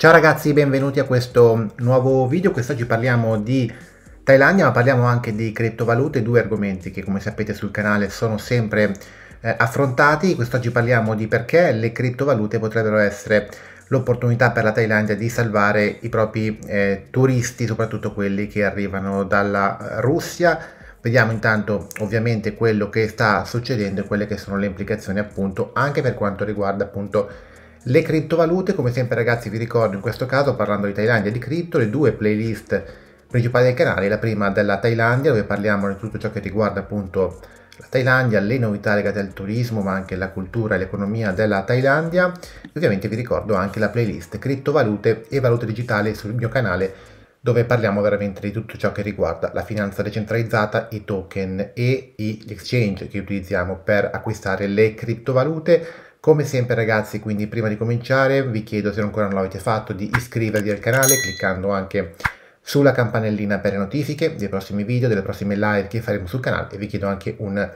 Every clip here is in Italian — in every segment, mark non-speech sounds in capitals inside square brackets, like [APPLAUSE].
Ciao ragazzi, benvenuti a questo nuovo video. Quest'oggi parliamo di Thailandia, ma parliamo anche di criptovalute, due argomenti che come sapete sul canale sono sempre eh, affrontati. Quest'oggi parliamo di perché le criptovalute potrebbero essere l'opportunità per la Thailandia di salvare i propri eh, turisti, soprattutto quelli che arrivano dalla eh, Russia. Vediamo intanto ovviamente quello che sta succedendo e quelle che sono le implicazioni appunto anche per quanto riguarda appunto le criptovalute, come sempre ragazzi vi ricordo, in questo caso parlando di Thailandia e di cripto, le due playlist principali del canale, la prima della Thailandia dove parliamo di tutto ciò che riguarda appunto la Thailandia, le novità legate al turismo ma anche la cultura e l'economia della Thailandia e ovviamente vi ricordo anche la playlist criptovalute e valute digitali sul mio canale dove parliamo veramente di tutto ciò che riguarda la finanza decentralizzata, i token e gli exchange che utilizziamo per acquistare le criptovalute come sempre ragazzi, quindi prima di cominciare vi chiedo se ancora non l'avete fatto di iscrivervi al canale cliccando anche sulla campanellina per le notifiche dei prossimi video, delle prossime live che faremo sul canale e vi chiedo anche un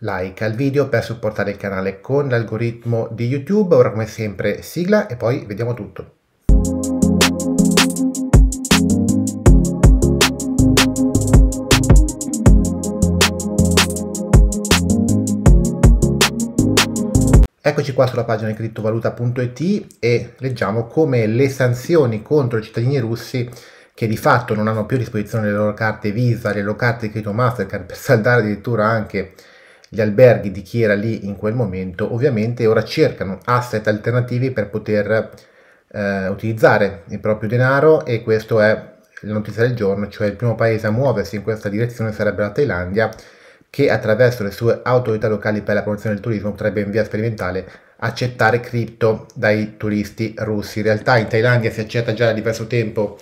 like al video per supportare il canale con l'algoritmo di YouTube. Ora come sempre sigla e poi vediamo tutto. Eccoci qua sulla pagina criptovaluta.it e leggiamo come le sanzioni contro i cittadini russi che di fatto non hanno più a disposizione le loro carte Visa, le loro carte di credito Mastercard [LAUGHS] per saldare addirittura anche gli alberghi di chi era lì in quel momento, ovviamente ora cercano asset alternativi per poter eh, utilizzare il proprio denaro e questa è la notizia del giorno, cioè il primo paese a muoversi in questa direzione sarebbe la Thailandia che attraverso le sue autorità locali per la promozione del turismo potrebbe in via sperimentale accettare cripto dai turisti russi. In realtà in Thailandia si accetta già da diverso tempo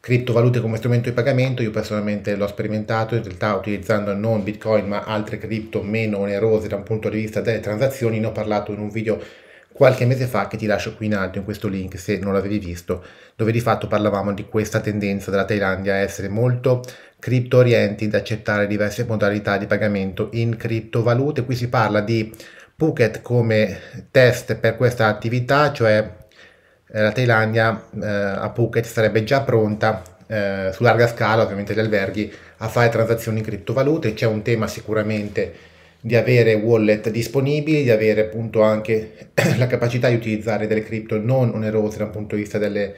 criptovalute come strumento di pagamento, io personalmente l'ho sperimentato in realtà utilizzando non Bitcoin ma altre cripto meno onerose da un punto di vista delle transazioni, ne ho parlato in un video qualche mese fa che ti lascio qui in alto in questo link se non l'avevi visto, dove di fatto parlavamo di questa tendenza della Thailandia a essere molto crypto oriented, accettare diverse modalità di pagamento in criptovalute. Qui si parla di Phuket come test per questa attività, cioè eh, la Thailandia eh, a Phuket sarebbe già pronta eh, su larga scala, ovviamente gli alberghi, a fare transazioni in criptovalute. C'è un tema sicuramente di avere wallet disponibili, di avere appunto anche [CLEARS THROAT] la capacità di utilizzare delle cripto non onerose dal punto di vista delle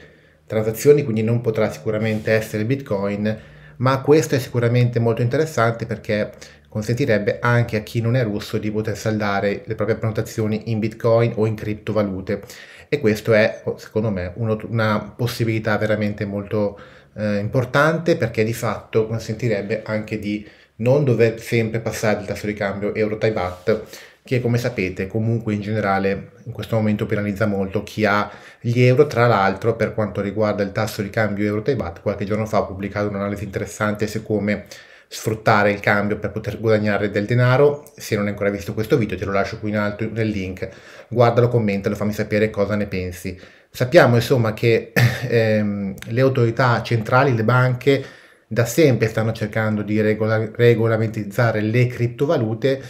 transazioni, quindi non potrà sicuramente essere Bitcoin, ma questo è sicuramente molto interessante perché consentirebbe anche a chi non è russo di poter saldare le proprie prenotazioni in Bitcoin o in criptovalute e questo è secondo me uno, una possibilità veramente molto eh, importante perché di fatto consentirebbe anche di non dover sempre passare il tasso di cambio euro-Thai baht che come sapete comunque in generale in questo momento penalizza molto chi ha gli euro, tra l'altro per quanto riguarda il tasso di cambio euro Thai Baht qualche giorno fa ho pubblicato un'analisi interessante su come sfruttare il cambio per poter guadagnare del denaro, se non hai ancora visto questo video te lo lascio qui in alto nel link, guardalo, commentalo, fammi sapere cosa ne pensi. Sappiamo insomma che [CLEARS THROAT] ehm, le autorità centrali, le banche da sempre stanno cercando di regola- regolamentare le criptovalute,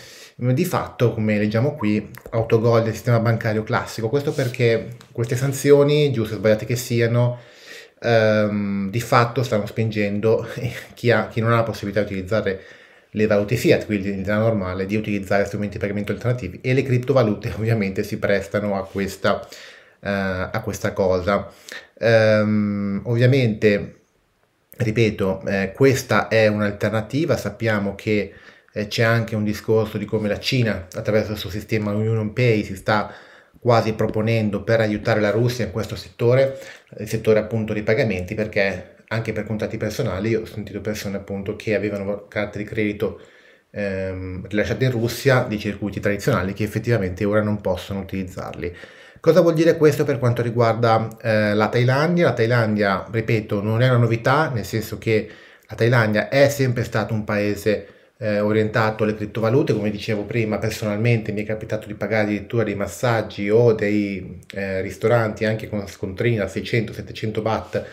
mm, di fatto, come leggiamo qui, autogol del sistema bancario classico. Questo perché queste sanzioni, giuste o sbagliate che siano, ehm, di fatto stanno spingendo [LAUGHS] chi, ha, chi non ha la possibilità di utilizzare le valute fiat, quindi la normale, di utilizzare strumenti di pagamento alternativi e le criptovalute [LAUGHS] ovviamente si prestano a questa, uh, a questa cosa. Um, ovviamente ripeto, eh, questa è un'alternativa, sappiamo che eh, c'è anche un discorso di come la Cina, attraverso il suo sistema Union Pay, si sta quasi proponendo per aiutare la Russia in questo settore, il settore appunto dei pagamenti, perché anche per contatti personali io ho sentito persone appunto che avevano carte di credito ehm, rilasciate in Russia di circuiti tradizionali che effettivamente ora non possono utilizzarli. Cosa vuol dire questo per quanto riguarda eh, la Thailandia? La Thailandia, ripeto, non è una novità, nel senso che la Thailandia è sempre stato un paese eh, orientato alle criptovalute, come dicevo prima, personalmente mi è capitato di pagare addirittura dei massaggi o dei eh, ristoranti anche con scontrina 600-700 baht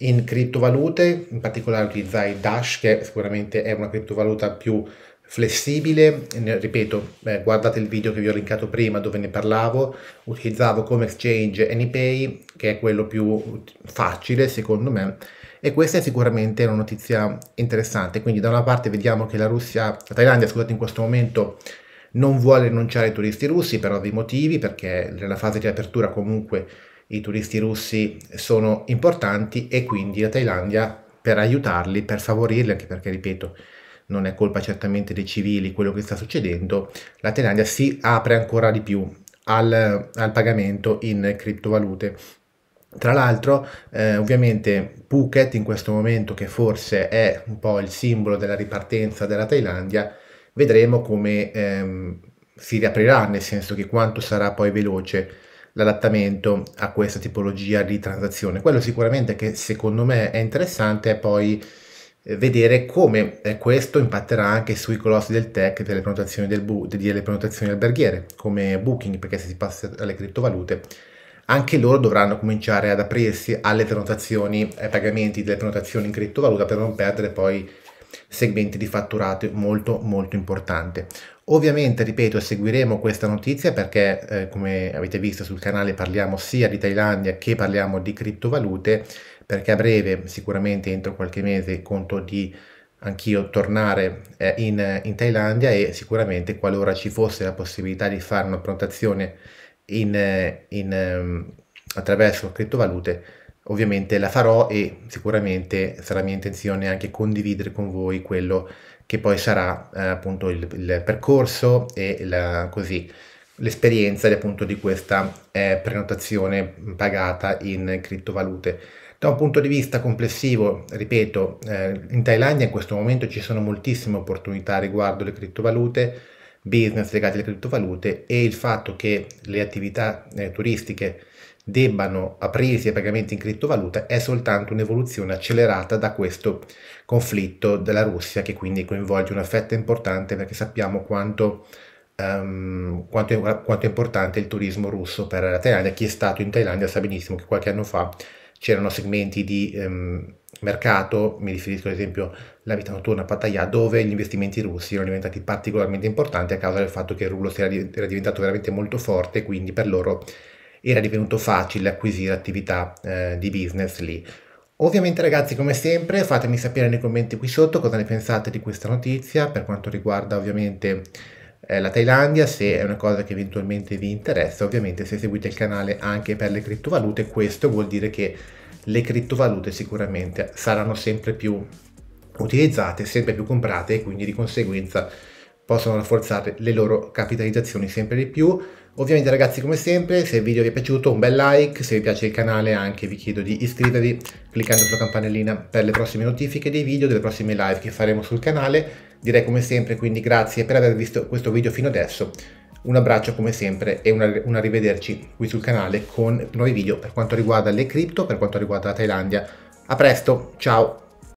in criptovalute, in particolare utilizzai Dash che sicuramente è una criptovaluta più flessibile, ripeto, eh, guardate il video che vi ho linkato prima dove ne parlavo, utilizzavo come exchange AnyPay, che è quello più facile secondo me, e questa è sicuramente una notizia interessante, quindi da una parte vediamo che la Russia, la Thailandia scusate in questo momento non vuole rinunciare ai turisti russi per ovvi motivi, perché nella fase di apertura comunque i turisti russi sono importanti e quindi la Thailandia per aiutarli, per favorirli, anche perché ripeto, non è colpa certamente dei civili quello che sta succedendo, la Thailandia si apre ancora di più al, al pagamento in criptovalute. Tra l'altro, eh, ovviamente Phuket in questo momento, che forse è un po' il simbolo della ripartenza della Thailandia, vedremo come ehm, si riaprirà, nel senso che quanto sarà poi veloce l'adattamento a questa tipologia di transazione. Quello sicuramente che secondo me è interessante è poi eh, vedere come eh, questo impatterà anche sui colossi del tech delle prenotazioni, del bu- delle prenotazioni alberghiere, come Booking, perché se si passa alle criptovalute, anche loro dovranno cominciare ad aprirsi alle prenotazioni, ai pagamenti delle prenotazioni in criptovaluta per non perdere poi segmenti di fatturato molto molto importante. Ovviamente, ripeto, seguiremo questa notizia perché eh, come avete visto sul canale parliamo sia di Thailandia che parliamo di criptovalute perché a breve, sicuramente entro qualche mese, conto di anch'io tornare eh, in, in, Thailandia e sicuramente qualora ci fosse la possibilità di fare una prenotazione in, in, ehm, attraverso criptovalute ovviamente la farò e sicuramente sarà mia intenzione anche condividere con voi quello che poi sarà eh, appunto il, il, percorso e la, così l'esperienza appunto di questa eh, prenotazione pagata in criptovalute. Da un punto di vista complessivo, ripeto, eh, in Thailandia in questo momento ci sono moltissime opportunità riguardo le criptovalute, business legati alle criptovalute e il fatto che le attività eh, turistiche debbano aprirsi ai pagamenti in criptovaluta è soltanto un'evoluzione accelerata da questo conflitto della Russia che quindi coinvolge una fetta importante perché sappiamo quanto, um, quanto, è, quanto è importante il turismo russo per la Thailandia. Chi è stato in Thailandia sa benissimo che qualche anno fa c'erano segmenti di ehm, mercato, mi riferisco ad esempio alla vita notturna a Pattaya, dove gli investimenti russi erano diventati particolarmente importanti a causa del fatto che il rullo era, diventato veramente molto forte, quindi per loro era divenuto facile acquisire attività eh, di business lì. Ovviamente ragazzi come sempre fatemi sapere nei commenti qui sotto cosa ne pensate di questa notizia per quanto riguarda ovviamente eh, la Thailandia, se è una cosa che eventualmente vi interessa, ovviamente se seguite il canale anche per le criptovalute questo vuol dire che le criptovalute sicuramente saranno sempre più utilizzate, sempre più comprate e quindi di conseguenza possono rafforzare le loro capitalizzazioni sempre di più Ovviamente ragazzi come sempre se il video vi è piaciuto un bel like, se vi piace il canale anche vi chiedo di iscrivervi cliccando sulla campanellina per le prossime notifiche dei video, delle prossime live che faremo sul canale. Direi come sempre quindi grazie per aver visto questo video fino adesso, un abbraccio come sempre e un arrivederci qui sul canale con nuovi video per quanto riguarda le cripto, per quanto riguarda la Thailandia. A presto, ciao!